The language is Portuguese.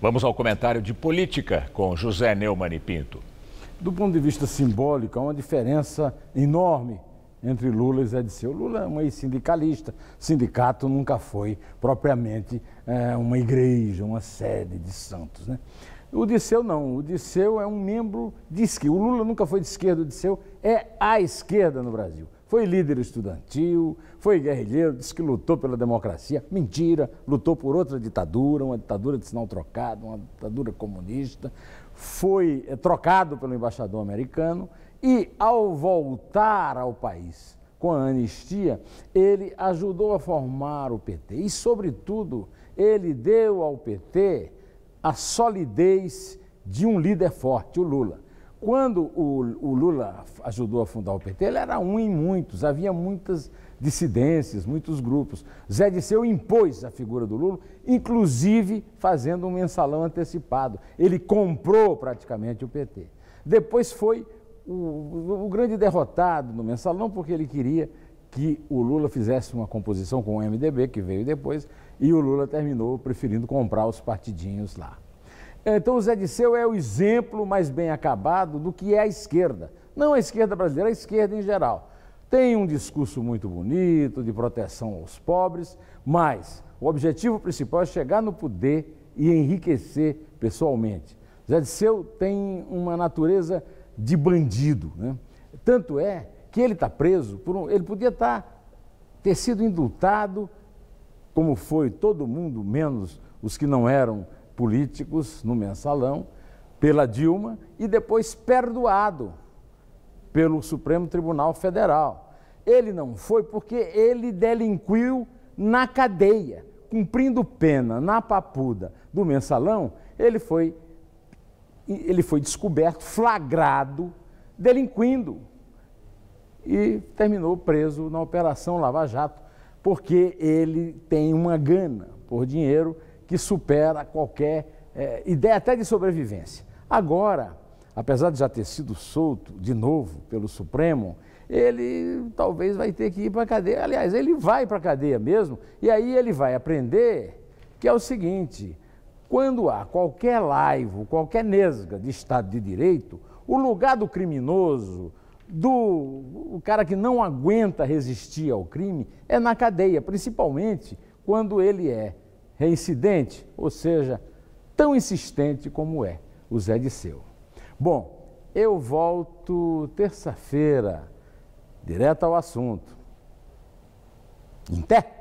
Vamos ao comentário de política com José Neumann e Pinto. Do ponto de vista simbólico, há uma diferença enorme entre Lula e Zé Disseu. Lula é um ex-sindicalista. Sindicato nunca foi propriamente é, uma igreja, uma sede de santos. Né? O Disseu não. O Disseu é um membro de esquerda. O Lula nunca foi de esquerda. O Disseu é a esquerda no Brasil. Foi líder estudantil, foi guerrilheiro, disse que lutou pela democracia. Mentira, lutou por outra ditadura, uma ditadura de sinal trocado, uma ditadura comunista. Foi eh, trocado pelo embaixador americano e, ao voltar ao país com a anistia, ele ajudou a formar o PT. E, sobretudo, ele deu ao PT a solidez de um líder forte, o Lula. Quando o, o, Lula ajudou a fundar o PT, ele era um em muitos, havia muitas dissidências, muitos grupos. Zé Disseu impôs a figura do Lula, inclusive fazendo um mensalão antecipado. Ele comprou praticamente o PT. Depois foi o, o grande derrotado no mensalão, porque ele queria que o Lula fizesse uma composição com o MDB, que veio depois, e o Lula terminou preferindo comprar os partidinhos lá. Então o Zé Disseu é o exemplo mais bem acabado do que é a esquerda. Não a esquerda brasileira, a esquerda em geral. Tem um discurso muito bonito de proteção aos pobres, mas o objetivo principal é chegar no poder e enriquecer pessoalmente. Zé Disseu tem uma natureza de bandido, né? Tanto é que ele está preso, por um, ele podia tá, ter sido indultado, como foi todo mundo, menos os que não eram políticos no mensalão pela Dilma e depois perdoado pelo Supremo Tribunal Federal. Ele não foi porque ele delinquiu na cadeia, cumprindo pena na papuda do mensalão, ele foi ele foi descoberto, flagrado, delinquindo e terminou preso na Operação Lava Jato, porque ele tem uma gana por dinheiro que supera qualquer é, ideia até de sobrevivência. Agora, apesar de já ter sido solto de novo pelo Supremo, ele talvez vai ter que ir para a cadeia. Aliás, ele vai para a cadeia mesmo, e aí ele vai aprender que é o seguinte: quando há qualquer laivo, qualquer nesga de Estado de Direito, o lugar do criminoso, do o cara que não aguenta resistir ao crime, é na cadeia, principalmente quando ele é reincidente, ou seja, tão insistente como é o Zé de Seu. Bom, eu volto terça-feira, direto ao assunto. Em pé!